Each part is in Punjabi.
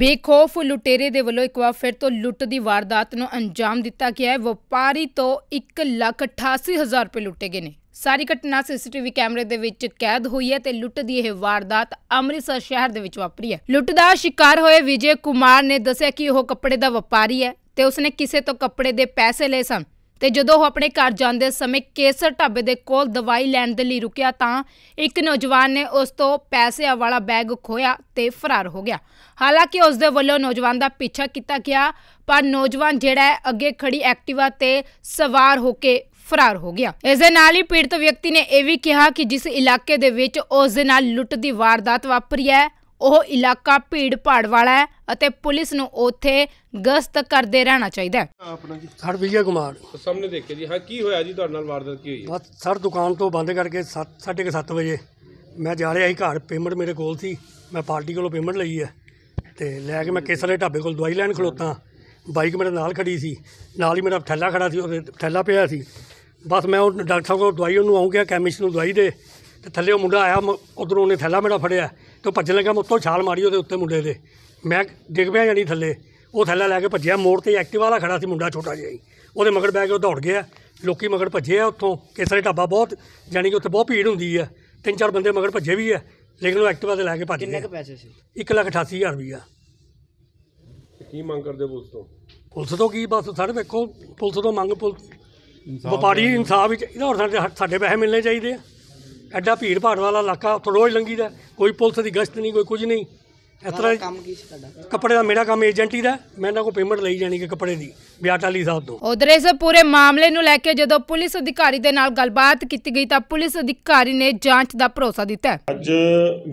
ਬੇਖੌਫ ਲੁਟੇਰੇ ਦੇ ਵੱਲੋਂ ਇੱਕ ਵਾਰ ਫਿਰ ਤੋਂ ਲੁੱਟ ਦੀ ਵਾਰਦਾਤ ਨੂੰ ਅੰਜਾਮ ਦਿੱਤਾ ਗਿਆ ਹੈ ਵਪਾਰੀ ਤੋਂ 188000 ਰੁਪਏ ਲੁੱਟੇ ਗਏ ਨੇ ਸਾਰੀ ਘਟਨਾ ਸੀਸੀਟੀਵੀ ਕੈਮਰੇ ਦੇ ਵਿੱਚ ਕੈਦ ਹੋਈ ਹੈ ਤੇ ਲੁੱਟ ਦੀ ਇਹ ਵਾਰਦਾਤ ਅੰਮ੍ਰਿਤਸਰ ਸ਼ਹਿਰ ਦੇ ਵਿੱਚ ਵਾਪਰੀ ਹੈ ਲੁੱਟ ਦਾ ਸ਼ਿਕਾਰ ਹੋਏ ਵਿਜੇ ਕੁਮਾਰ ਨੇ ਦੱਸਿਆ ਕਿ ਉਹ ਕੱਪੜੇ ਦਾ ਵਪਾਰੀ ਹੈ ਤੇ ਉਸਨੇ ਕਿਸੇ ਤੋਂ ਕੱਪੜੇ ਦੇ ਪੈਸੇ ਲਏ ਸਨ ਤੇ ਜਦੋਂ ਉਹ ਆਪਣੇ ਘਰ ਜਾਂਦੇ ਸਮੇਂ ਕੇਸਰ ਢਾਬੇ ਦੇ ਕੋਲ ਦਵਾਈ ਲੈਣ ਦੇ ਲਈ ਰੁਕਿਆ ਤਾਂ ਇੱਕ ਨੌਜਵਾਨ ਨੇ ਉਸ ਤੋਂ ਪੈਸਿਆਂ ਵਾਲਾ ਬੈਗ ਖੋਇਆ ਤੇ ਫਰਾਰ ਹੋ ਗਿਆ ਹਾਲਾਂਕਿ ਉਸ ਦੇ ਵੱਲੋਂ ਨੌਜਵਾਨ ਦਾ ਪਿੱਛਾ ਕੀਤਾ ਗਿਆ ਪਰ ਨੌਜਵਾਨ ਜਿਹੜਾ ਅੱਗੇ ਖੜੀ ਐਕਟਿਵਾ ਤੇ ਸਵਾਰ ਹੋ ਕੇ ਫਰਾਰ ਹੋ ਗਿਆ ਇਸ ਦੇ ਨਾਲ ਹੀ ਪੀੜਤ ਵਿਅਕਤੀ ਨੇ ਇਹ ਵੀ ਕਿਹਾ ਕਿ ਜਿਸ ਇਲਾਕੇ ਦੇ ਵਿੱਚ ਉਸ ਦੇ ਨਾਲ ਲੁੱਟ ਦੀ ਵਾਰਦਾਤ ਵਾਪਰੀ ਹੈ ਉਹ ਇਲਾਕਾ ਭੀੜ ਭਾੜ ਵਾਲਾ ਹੈ ਅਤੇ ਪੁਲਿਸ ਨੂੰ ਉੱਥੇ ਗਸ਼ਤ ਕਰਦੇ ਰਹਿਣਾ ਚਾਹੀਦਾ ਹੈ ਆਪਣਾ ਜੀ ਸਰ ਵਿਜੇ ਕੁਮਾਰ ਸਾਹਮਣੇ ਦੇਖਿਆ ਜੀ ਹਾਂ ਕੀ ਹੋਇਆ ਜੀ ਤੁਹਾਡੇ ਨਾਲ ਵਾਰਦਾਤ ਕੀ ਹੋਈ ਹੈ ਬਸ ਸਰ ਦੁਕਾਨ ਤੋਂ ਬੰਦ ਕਰਕੇ 7:30 ਵਜੇ ਮੈਂ ਜਾ ਰਿਹਾ ਸੀ ਘਰ ਪੇਮੈਂਟ ਮੇਰੇ ਕੋਲ ਸੀ ਮੈਂ ਪਾਰਟੀ ਕੋਲੋਂ ਪੇਮੈਂਟ ਲਈ ਹੈ ਤੇ ਲੈ ਕੇ ਮੈਂ ਕੇਸਰ ਢਾਬੇ ਕੋਲ ਦਵਾਈ ਲੈਣ ਖਲੋਤਾ ਬਾਈਕ ਮੇਰੇ ਨਾਲ ਖੜੀ ਸੀ ਨਾਲ ਹੀ ਮੇਰਾ ਥੈਲਾ ਖੜਾ ਸੀ ਉਹਦੇ ਥੈਲਾ ਪਿਆ ਸੀ ਬਸ ਮੈਂ ਉਹ ਡਾਕਟਰ ਸਾਹਿਬ ਕੋਲ ਦਵਾਈ ਉਹਨੂੰ ਆਉਂ ਗਿਆ ਕੈਮਿਸਟ ਨੂੰ ਦਵਾਈ ਦੇ ਤੇ ਥੱਲੇ ਉਹ ਮੁੰਡਾ ਆਇਆ ਉਧਰੋਂ ਉਹਨੇ ਥੈਲਾ ਮੇਰਾ ਫੜਿਆ ਤੇ ਉਹ ਭੱਜਣ ਲੱਗਾ ਮੈਂ ਉੱਤੋਂ ਛਾਲ ਮਾਰੀ ਉਹਦੇ ਉੱਤੇ ਮੁੰਡੇ ਦੇ ਮੈਂ ਡਿੱਗ ਪਿਆ ਜਾਨੀ ਥੱਲੇ ਉਹ ਥੱਲੇ ਲੈ ਕੇ ਭੱਜਿਆ ਮੋੜ ਤੇ ਐਕਟਿਵ ਵਾਲਾ ਖੜਾ ਸੀ ਮੁੰਡਾ ਛੋਟਾ ਜਿਹਾ ਉਹਦੇ ਮਗਰ ਬੈ ਕੇ ਉਹ ਦੌੜ ਗਿਆ ਲੋਕੀ ਮਗਰ ਭੱਜੇ ਆ ਉੱਥੋਂ ਕਿਸਰੇ ਢਾਬਾ ਬਹੁਤ ਜਾਨੀ ਕਿ ਉੱਥੇ ਬਹੁਤ ਭੀੜ ਹੁੰਦੀ ਆ ਤਿੰਨ ਚਾਰ ਬੰਦੇ ਮਗਰ ਭੱਜੇ ਵੀ ਆ ਲੇਕਿਨ ਉਹ ਐਕਟਿਵਾ ਤੇ ਲੈ ਕੇ ਭੱਜ ਗਿਆ ਕਿੰਨੇ ਕੁ ਪੈਸੇ ਸੀ 188000 ਰੁਪਇਆ ਕੀ ਮੰਗ ਕਰਦੇ ਪੁਲਿਸ ਤੋਂ ਪੁਲਿਸ ਤੋਂ ਕੀ ਬਸ ਸਾਡੇ ਵੇਖੋ ਪੁਲਿਸ ਤੋਂ ਮੰਗ ਪੁਲਿਸ ਵਪਾਰੀ ਇਨਸਾਫ ਵਿੱਚ ਇਹਦਾ ਹੋਰ ਸਾਡੇ ਸਾਡੇ ਪੈਸੇ ਮਿਲਣੇ ਚਾਹੀਦੇ ਆ ਐਡਾ ਭੀੜ ਭਾੜ ਵਾਲਾ ਇਲਾਕਾ ਉੱਥੇ ਰੋਜ਼ ਲੰਗੀਦਾ ਕੋਈ ਪੁਲਿਸ ਦੀ ਗਸ਼ਤ ਨਹੀਂ ਕੋਈ ਕੁਝ ਨਹੀਂ ਇਸ ਤਰ੍ਹਾਂ ਕੰਮ ਕੀ ਸੀ ਤੁਹਾਡਾ ਕੱਪੜੇ ਦਾ ਮੇਰਾ ਕੰਮ ਏਜੰਟੀ ਦਾ ਮੈਂ ਇਹਨਾਂ ਕੋ ਪੇਮੈਂਟ ਲਈ ਜਾਣੀ ਕਿ ਕੱਪੜੇ ਦੀ ਬਿਆਟਾਲੀ ਸਾਹਿਬ ਤੋਂ ਉਧਰ ਇਸ ਪੂਰੇ ਮਾਮਲੇ ਨੂੰ ਲੈ ਕੇ ਜਦੋਂ ਪੁਲਿਸ ਅਧਿਕਾਰੀ ਦੇ ਨਾਲ ਗੱਲਬਾਤ ਕੀਤੀ ਗਈ ਤਾਂ ਪੁਲਿਸ ਅਧਿਕਾਰੀ ਨੇ ਜਾਂਚ ਦਾ ਭਰੋਸਾ ਦਿੱਤਾ ਅੱਜ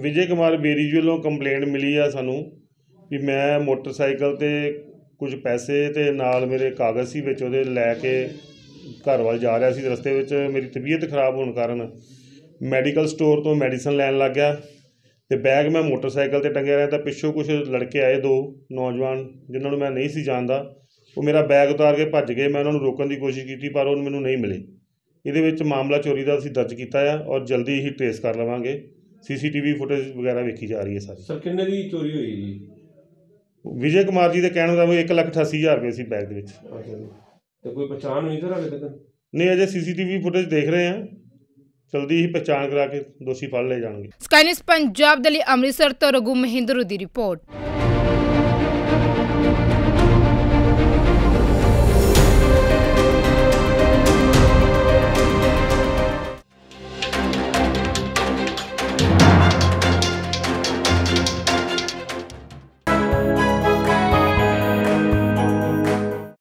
ਵਿਜੇ ਕੁਮਾਰ ਬੇਰੀ ਵੱਲੋਂ ਕੰਪਲੇਂਟ ਮਿਲੀ ਆ ਸਾਨੂੰ ਕਿ ਮੈਂ ਮੋਟਰਸਾਈਕਲ ਤੇ ਕੁਝ ਪੈਸੇ ਤੇ ਨਾਲ ਮੇਰੇ ਕਾਗਜ਼ ਸੀ ਵਿੱਚ ਉਹਦੇ ਲੈ ਕੇ ਘਰ ਵੱਲ ਜਾ ਰਿਹਾ ਸੀ ਰਸਤੇ ਵਿੱਚ ਮੇਰੀ ਤਬੀਅਤ ਖਰਾਬ ਹੋਣ ਕਾਰਨ ਮੈਡੀਕਲ ਸਟੋਰ ਤੋਂ ਮੈਡੀਸਨ ਲੈਣ ਲੱਗ ਗਿਆ ਤੇ ਬੈਗ ਮੈਂ ਮੋਟਰਸਾਈਕਲ ਤੇ ਟੰਗਿਆ ਰਿਹਾ ਤਾਂ ਪਿੱਛੋਂ ਕੁਝ ਲੜਕੇ ਆਏ ਦੋ ਨੌਜਵਾਨ ਜਿਨ੍ਹਾਂ ਨੂੰ ਮੈਂ ਨਹੀਂ ਸੀ ਜਾਣਦਾ ਉਹ ਮੇਰਾ ਬੈਗ ਉਤਾਰ ਕੇ ਭੱਜ ਗਏ ਮੈਂ ਉਹਨਾਂ ਨੂੰ ਰੋਕਣ ਦੀ ਕੋਸ਼ਿਸ਼ ਕੀਤੀ ਪਰ ਉਹ ਮੈਨੂੰ ਨਹੀਂ ਮਿਲੇ ਇਹਦੇ ਵਿੱਚ ਮਾਮਲਾ ਚੋਰੀ ਦਾ ਅਸੀਂ ਦਰਜ ਕੀਤਾ ਆ ਔਰ ਜਲਦੀ ਹੀ ਟ੍ਰੇਸ ਕਰ ਲਵਾਂਗੇ ਸੀਸੀਟੀਵੀ ਫੁਟੇਜ ਵਗੈਰਾ ਵੇਖੀ ਜਾ ਰਹੀ ਹੈ ਸਾਰੀ ਸਰ ਕਿੰਨੇ ਦੀ ਚੋਰੀ ਹੋਈ ਜੀ ਵਿਜੇ ਕੁਮਾਰ ਜੀ ਦੇ ਕਹਿਣ ਮੁਤਾਬਕ 188000 ਰੁਪਏ ਸੀ ਬੈਗ ਦੇ ਵਿੱਚ ਤੇ ਕੋਈ ਪਛਾਣ ਨਹੀਂ ਸਰ ਹਲੇ ਤੱਕ ਨਹੀਂ ਅਜੇ ਸੀਸੀਟੀਵੀ ਫੁਟੇਜ ਦੇਖ ਰਹੇ ਆ ਜਲਦੀ ਹੀ ਪਛਾਣ ਕਰਾ ਕੇ ਦੋਸ਼ੀ ਫੜ ਲਏ ਜਾਣਗੇ ਸਕਾਈਨਿਸ ਪੰਜਾਬ ਦੇ ਲਈ ਅੰਮ੍ਰਿਤਸਰ ਤੋਂ ਰਗੂ ਮਹਿੰਦਰੂ ਦੀ ਰਿਪੋਰਟ